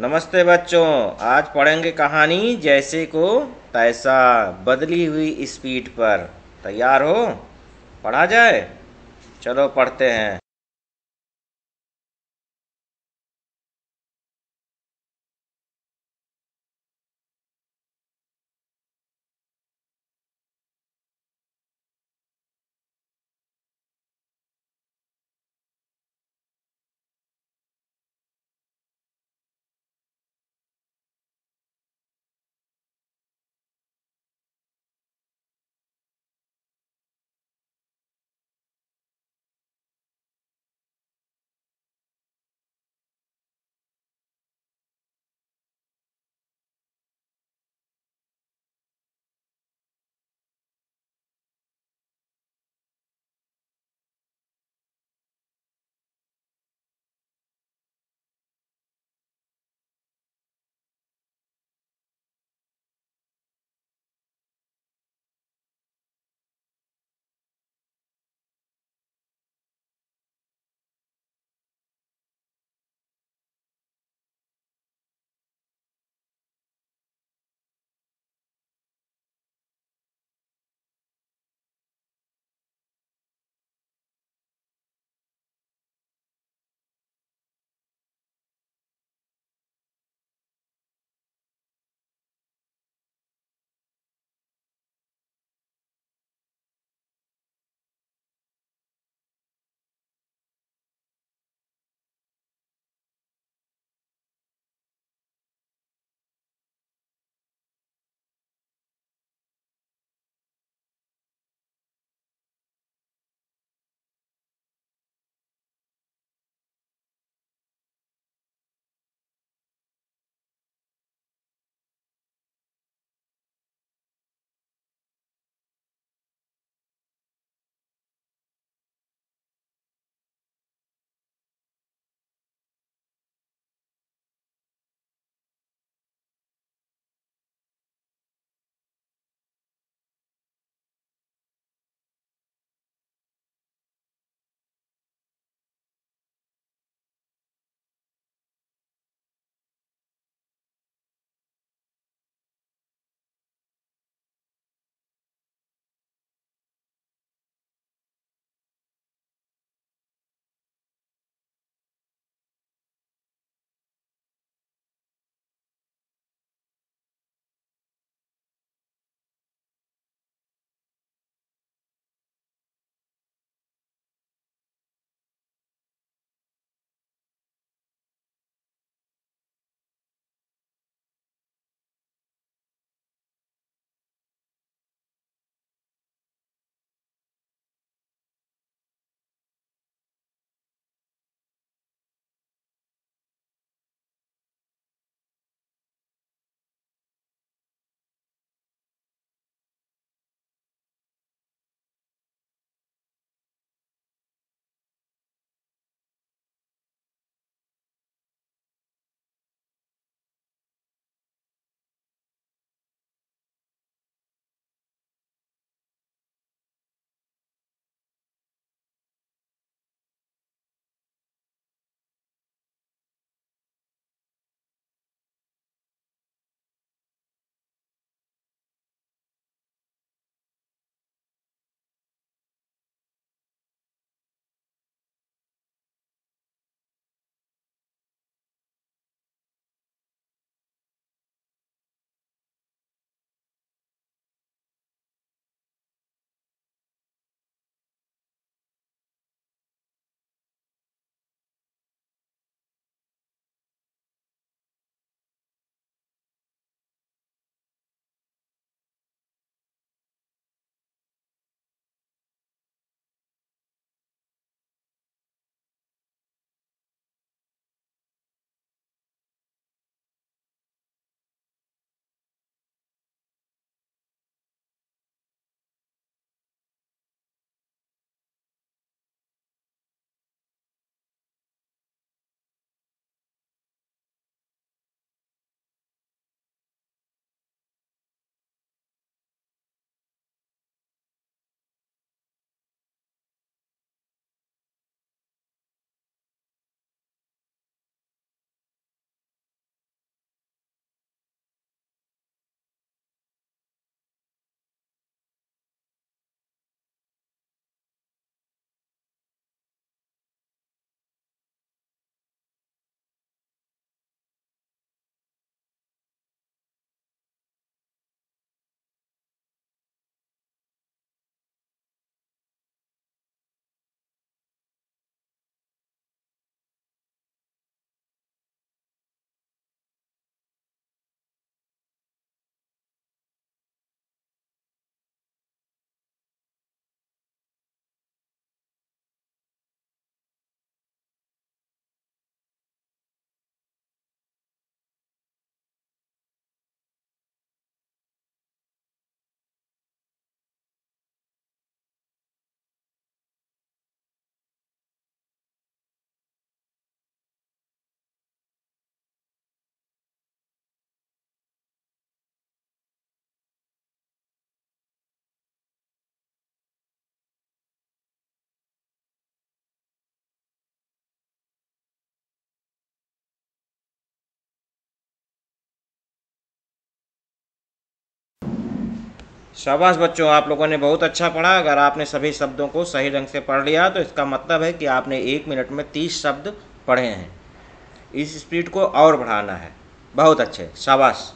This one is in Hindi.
नमस्ते बच्चों आज पढ़ेंगे कहानी जैसे को तैसा बदली हुई स्पीड पर तैयार हो पढ़ा जाए चलो पढ़ते हैं शाबाश बच्चों आप लोगों ने बहुत अच्छा पढ़ा अगर आपने सभी शब्दों को सही ढंग से पढ़ लिया तो इसका मतलब है कि आपने एक मिनट में तीस शब्द पढ़े हैं इस स्पीड को और बढ़ाना है बहुत अच्छे शाबाश